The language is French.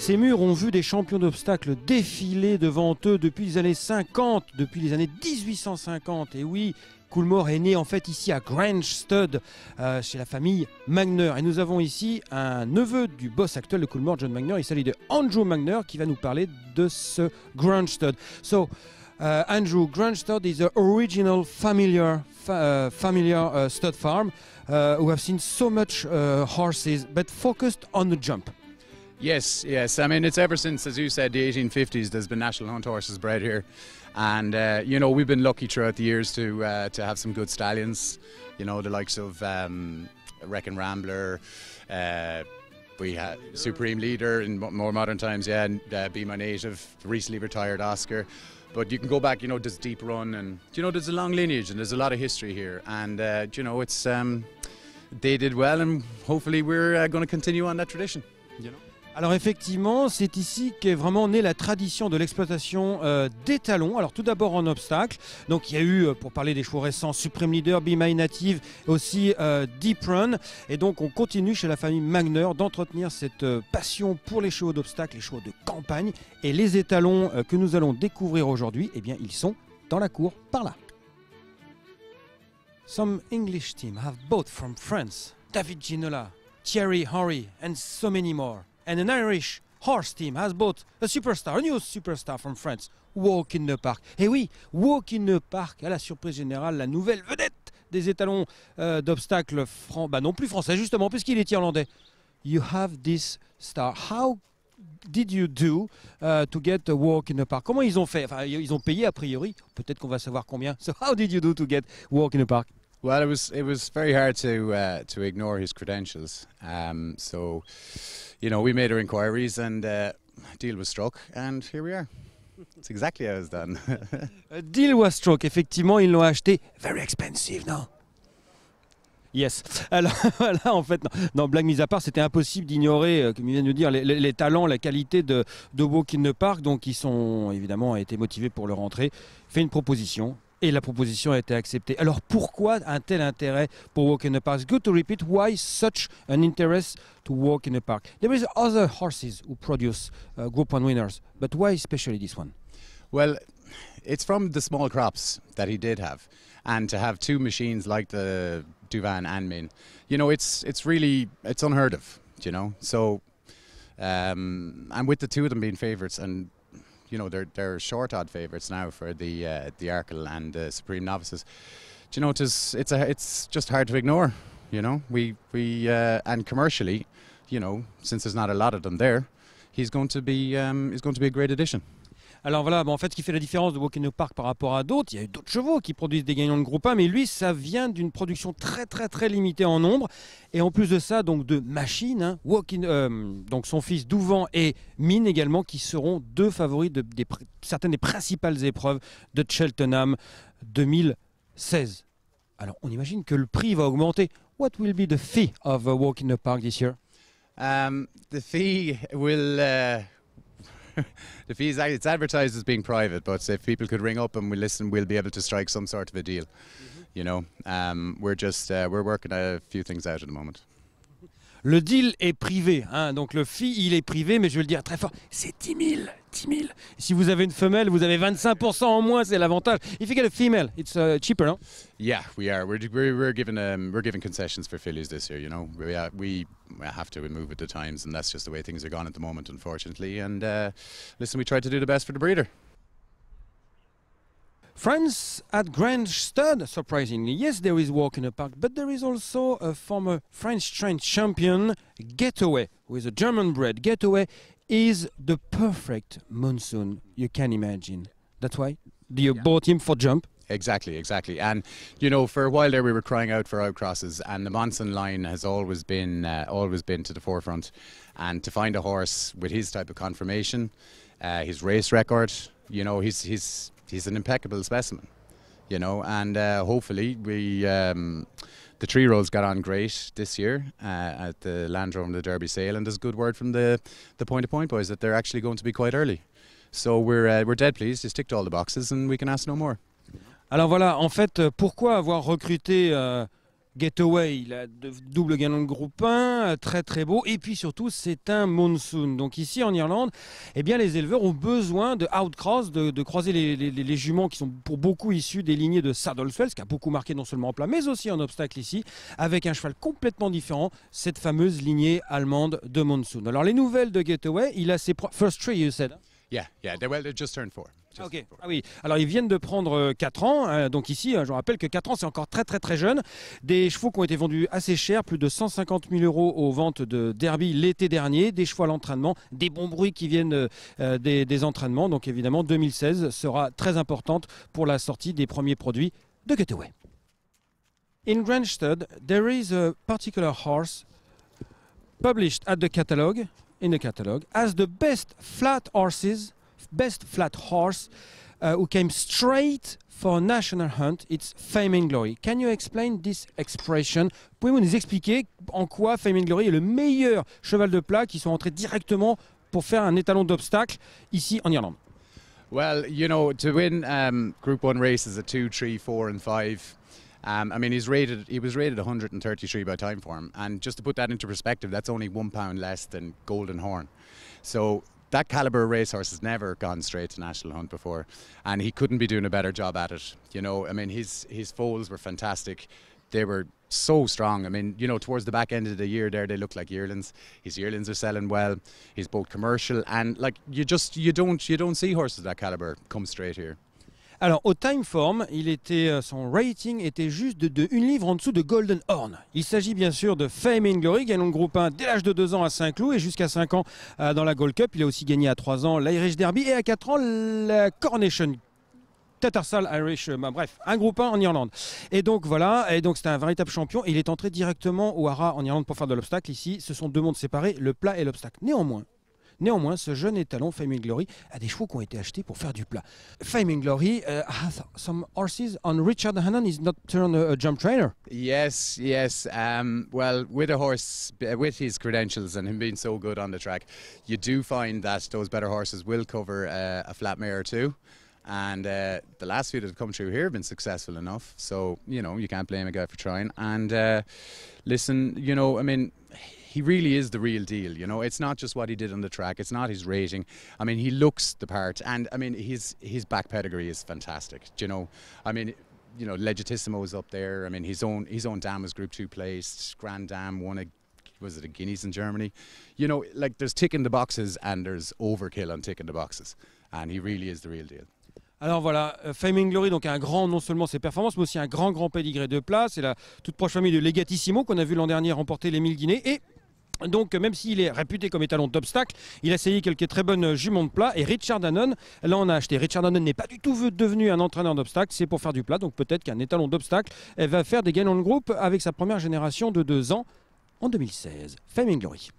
Ces murs ont vu des champions d'obstacles défiler devant eux depuis les années 50, depuis les années 1850. Et oui, Coolmore est né en fait ici à Grange Stud, euh, chez la famille Magner. Et nous avons ici un neveu du boss actuel de Coolmore, John Magner. Il s'agit de Andrew Magner qui va nous parler de ce Stud. So, euh, Andrew Stud is the original familiar euh, familiar stud farm who have seen so much horses but focused on the jump. Yes, yes. I mean, it's ever since, as you said, the 1850s. There's been national hunt horses bred here, and uh, you know we've been lucky throughout the years to uh, to have some good stallions. You know, the likes of um, Wreck and Rambler. Uh, we had Supreme Leader in more modern times, yeah, and uh, Be My Native, recently retired Oscar. But you can go back, you know, there's Deep Run, and, you know, there's a long lineage and there's a lot of history here. And, uh, you know, it's, um, they did well, and hopefully we're uh, going to continue on that tradition, you know. Alors effectivement, c'est ici qu'est vraiment née la tradition de l'exploitation d'étalons. Euh, des talons. Alors tout d'abord en obstacle. Donc il y a eu, euh, pour parler des chevaux récents, Supreme Leader, Be My Native, aussi euh, Deep Run. Et donc on continue chez la famille Magner d'entretenir cette passion pour les chevaux d'obstacle, les chevaux de campagne. Et les étalons que nous allons découvrir aujourd'hui, eh bien ils sont dans la cour par là. Some English team have both from France, David Ginola, Thierry Horry and so many more and an Irish horse team has bought a superstar, a new superstar from France, Walk in the Park. Et eh oui, Walk in the Park, à la surprise générale, la nouvelle vedette des étalons euh, d'obstacles bah, non plus français justement, puisqu'il est irlandais. You have this star. How did you do euh, to get walk in the park Comment ils ont fait Enfin, ils ont payé a priori. Peut-être qu'on va savoir combien. So how did you do to get walk in the park Well, it was it was very hard to uh, to ignore his credentials. Um, so, you know, we made our inquiries, and uh, deal was struck, and here we are. It's exactly done. A deal was struck. Effectivement, ils l'ont acheté. Very expensive, non? Yes. Alors là, en fait, non, blague mise à part, c'était impossible d'ignorer, euh, comme il vient de nous dire, les, les, talents, la qualité de, de Walk Park. Donc, ils sont évidemment été motivés pour leur entrée. Fait une proposition, et la proposition a été acceptée. Alors pourquoi un tel intérêt pour Walk in the Park? good to repeat why such an interest to Walk in the Park. There is other horses who produce uh, Group One winners, but why especially this one? Well, it's from the small crops that he did have, and to have two machines like the Duvan and Min, you know, it's it's really it's unheard of, you know. So, um, and with the two of them being favourites and you know they're they're short odd favourites now for the uh, the Arkle and the Supreme Novices. Do you know it is it's a it's just hard to ignore. You know we we uh, and commercially, you know since there's not a lot of them there, he's going to be um, he's going to be a great addition. Alors voilà, bah, en fait, ce qui fait la différence de Walking Park par rapport à d'autres, il y a eu d'autres chevaux qui produisent des gagnants de groupe 1, mais lui, ça vient d'une production très très très limitée en nombre. Et en plus de ça, donc de machines, hein, Walking, euh, donc son fils Douvan et Mine également, qui seront deux favoris de certaines des principales épreuves de Cheltenham 2016. Alors on imagine que le prix va augmenter. What will be the fee of uh, walk in the park this year? Um, the fee will uh, the fees it's advertised as being private, but if people could ring up and we listen, we'll be able to strike some sort of a deal. Mm-hmm. You know, um, we're just uh, we're working a few things out at the moment. Le deal est privé, hein, donc le fee, il est privé, mais je vais le dire très fort, c'est 10 000, 10 000. Si vous avez une femelle, vous avez 25% en moins, c'est l'avantage. If you get a female, it's uh, cheaper, non? Hein. Yeah, we are. We're, we're, we're, giving, um, we're giving concessions for fillies this year, you know. We, uh, we have to move with the times, and that's just the way things are gone at the moment, unfortunately. And uh, listen, we try to do the best for the breeder. France at Grand Stud. surprisingly. Yes, there is walk in a park, but there is also a former French trained champion, Getaway, who is a German-bred. Getaway is the perfect monsoon you can imagine. That's why you yeah. bought him for jump. Exactly, exactly. And, you know, for a while there we were crying out for outcrosses and the Monson line has always been uh, always been to the forefront. And to find a horse with his type of conformation, uh, his race record, you know, he's, he's he's an impeccable specimen, you know. And uh, hopefully, we um, the three rolls got on great this year uh, at the Landrome and the Derby sale, and there's good word from the the point to point boys that they're actually going to be quite early. So we're uh, we're dead pleased. Just ticked all the boxes, and we can ask no more. Alors voilà, en fait, euh, pourquoi avoir recruté euh, Getaway, il a double gagnant de groupe 1, euh, très très beau. Et puis surtout, c'est un monsoon. Donc ici en Irlande, eh bien, les éleveurs ont besoin de outcross, de, croiser les, juments qui sont pour beaucoup issus des lignées de ce qui a beaucoup marqué non seulement en plat, mais aussi en obstacle ici, avec un cheval complètement différent, cette fameuse lignée allemande de monsoon. Alors les nouvelles de Getaway, il a ses... First tree you said. Hein yeah, yeah. Well, they just turned four. Ah, oui, alors ils viennent de prendre 4 euh, ans, hein. donc ici euh, je rappelle que 4 ans c'est encore très très très jeune. Des chevaux qui ont été vendus assez cher, plus de 150 000 euros aux ventes de Derby l'été dernier, des chevaux à l'entraînement, des bons bruits qui viennent euh, des, entraînements, donc évidemment 2016 sera très importante pour la sortie des premiers produits de Getaway. In Stud, there is a particular horse published at the catalogue, in the catalogue, as the best flat horses best flat horse uh, who came straight for National Hunt, it's Fame and Glory. Can you explain this expression Pouvez-vous nous expliquer en quoi Fame and Glory est le meilleur cheval de plat qui sont entrés directement pour faire un étalon d'obstacle ici en Irlande Well, you know, to win um, Group 1 races at two, three, four, and 5 Um, I mean, he's rated. He was rated 133 by Timeform, and just to put that into perspective, that's only one pound less than Golden Horn. So that caliber of racehorse has never gone straight to national hunt before, and he couldn't be doing a better job at it. You know, I mean, his his foals were fantastic. They were so strong. I mean, you know, towards the back end of the year there, they looked like yearlings. His yearlings are selling well. He's both commercial and like you just you don't you don't see horses that caliber come straight here. Alors, au time il était, euh, son rating était juste de, une livre en dessous de Golden Horn. Il s'agit bien sûr de Fame and Glory, gagnant le groupe 1 dès l'âge de 2 ans à Saint-Cloud et jusqu'à 5 ans euh, dans la Gold Cup. Il a aussi gagné à 3 ans l'Irish Derby et à 4 ans la Coronation Tattersall Irish, euh, bah, bref, un groupe 1 en Irlande. Et donc voilà, et donc c'est un véritable champion. il est entré directement au Hara en Irlande pour faire de l'obstacle. Ici, ce sont deux mondes séparés, le plat et l'obstacle. Néanmoins, Néanmoins, ce jeune étalon, Fame Glory, a des chevaux qui ont été achetés pour faire du plat. Fame Glory uh, has some horses on Richard Hannon. is not turned a, jump trainer. Yes, yes. Um, well, with a horse, uh, with his credentials and him being so good on the track, you do find that those better horses will cover uh, a flat mare or two. And uh, the last few that have come through here have been successful enough. So, you know, you can't blame a guy for trying. And uh, listen, you know, I mean, he really is the real deal. You know, it's not just what he did on the track. It's not his rating. I mean, he looks the part, and I mean, his his back pedigree is fantastic. Do you know, I mean. You know, Legitissimo is up there. I mean, his own his own dam is Group Two placed. Grand Dam won a was it a Guineas in Germany? You know, like there's ticking the boxes and there's overkill on ticking the boxes, and he really is the real deal. Alors voilà, euh, Fame and Glory, donc un grand, non seulement ses performances, mais aussi un grand, grand pedigree de place. C'est la toute proche famille de Legatissimo qu'on a vu l'an dernier remporter les 1000 Guinées. Et donc, même s'il est réputé comme étalon d'obstacle, il a essayé quelques très bonnes juments de plat. Et Richard Dannon, là, on a acheté. Richard Dannon n'est pas du tout devenu un entraîneur d'obstacle, c'est pour faire du plat. Donc, peut-être qu'un étalon d'obstacle eh, va faire des dans de groupe avec sa première génération de deux ans en 2016. Fame Glory.